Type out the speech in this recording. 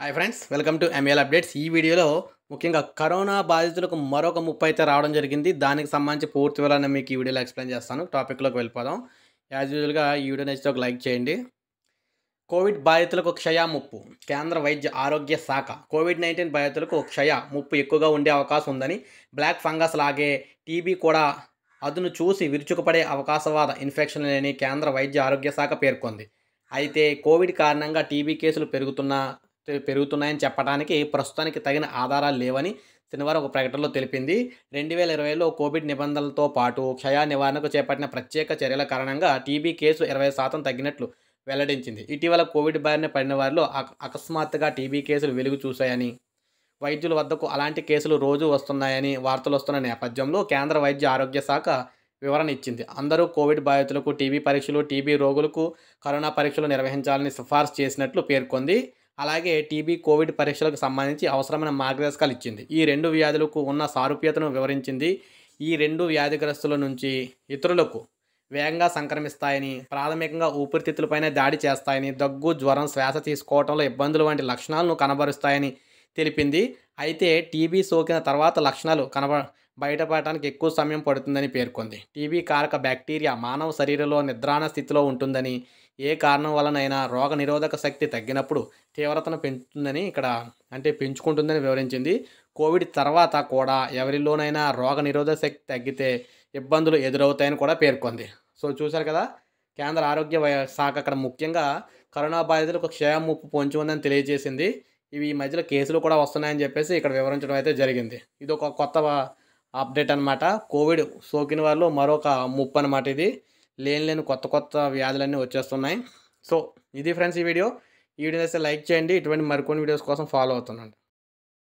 hi friends welcome to ML updates ఈ వీడియోలో ముఖ్యంగా కరోనా బాధితులకు మరొక ముప్పై అయితే రావడం జరిగింది దానికి సంబంధించి పూర్తి వివరాలను మీకు ఈ వీడియోలో ఎక్స్ప్లెయిన్ చేస్తాను టాపిక్లోకి వెళ్ళిపోదాం యాజ్ యూజువల్గా ఈ వీడియో నచ్చితే ఒక లైక్ చేయండి కోవిడ్ బాధితులకు క్షయ ముప్పు కేంద్ర వైద్య ఆరోగ్య శాఖ కోవిడ్ నైన్టీన్ బాధితులకు క్షయ ముప్పు ఎక్కువగా ఉండే అవకాశం ఉందని బ్లాక్ ఫంగస్ లాగే టీబీ కూడా అదును చూసి విరుచుకుపడే అవకాశవాద ఇన్ఫెక్షన్ లేని కేంద్ర వైద్య ఆరోగ్య శాఖ పేర్కొంది అయితే కోవిడ్ కారణంగా టీబీ కేసులు పెరుగుతున్నా పెరుగుతున్నాయని చెప్పడానికి ప్రస్తుతానికి తగిన ఆధారాలు లేవని శనివారం ఒక ప్రకటనలో తెలిపింది రెండు వేల ఇరవైలో కోవిడ్ నిబంధనలతో పాటు క్షయ నివారణకు చేపట్టిన ప్రత్యేక చర్యల కారణంగా టీబీ కేసు ఇరవై శాతం తగ్గినట్లు వెల్లడించింది ఇటీవల కోవిడ్ బారిన పడిన వారిలో అకస్మాత్తుగా టీబీ కేసులు వెలుగు చూశాయని వైద్యుల వద్దకు అలాంటి కేసులు రోజు వస్తున్నాయని వార్తలు వస్తున్న నేపథ్యంలో కేంద్ర వైద్య ఆరోగ్య శాఖ వివరణ ఇచ్చింది అందరూ కోవిడ్ బాధితులకు టీబీ పరీక్షలు టీబీ రోగులకు కరోనా పరీక్షలు నిర్వహించాలని సిఫార్సు చేసినట్లు పేర్కొంది అలాగే టీబీ కోవిడ్ పరీక్షలకు సంబంధించి అవసరమైన మార్గదర్శకాలు ఇచ్చింది ఈ రెండు వ్యాధులకు ఉన్న సారూప్యతను వివరించింది ఈ రెండు వ్యాధిగ్రస్తుల నుంచి ఇతరులకు వేగంగా సంక్రమిస్తాయని ప్రాథమికంగా ఊపిరితిత్తులపైన దాడి చేస్తాయని దగ్గు జ్వరం శ్వాస తీసుకోవడంలో ఇబ్బందులు వంటి లక్షణాలను కనబరుస్తాయని తెలిపింది అయితే టీబీ సోకిన తర్వాత లక్షణాలు కనబ బయటపడటానికి ఎక్కువ సమయం పడుతుందని పేర్కొంది టీబీ కారక బ్యాక్టీరియా మానవ శరీరంలో నిద్రాణ స్థితిలో ఉంటుందని ఏ కారణం వలనైనా రోగ నిరోధక శక్తి తగ్గినప్పుడు తీవ్రతను పెంచుతుందని ఇక్కడ అంటే పెంచుకుంటుందని వివరించింది కోవిడ్ తర్వాత కూడా ఎవరిలోనైనా రోగ నిరోధక శక్తి తగ్గితే ఇబ్బందులు ఎదురవుతాయని కూడా పేర్కొంది సో చూశారు కదా కేంద్ర ఆరోగ్య శాఖ అక్కడ ముఖ్యంగా కరోనా బాధితులకు క్షయం ముప్పు పొంచి ఉందని తెలియజేసింది ఇవి ఈ మధ్యలో కేసులు కూడా వస్తున్నాయని చెప్పేసి ఇక్కడ వివరించడం అయితే జరిగింది ఇది ఒక కొత్త అప్డేట్ అనమాట కోవిడ్ సోకిన వాళ్ళు మరొక ముప్పు అనమాట ఇది లేని లేని కొత్త కొత్త వ్యాధులన్నీ వచ్చేస్తున్నాయి సో ఇది ఫ్రెండ్స్ ఈ వీడియో ఈ వీడియో అయితే లైక్ చేయండి ఇటువంటి మరికొన్ని వీడియోస్ కోసం ఫాలో అవుతుండండి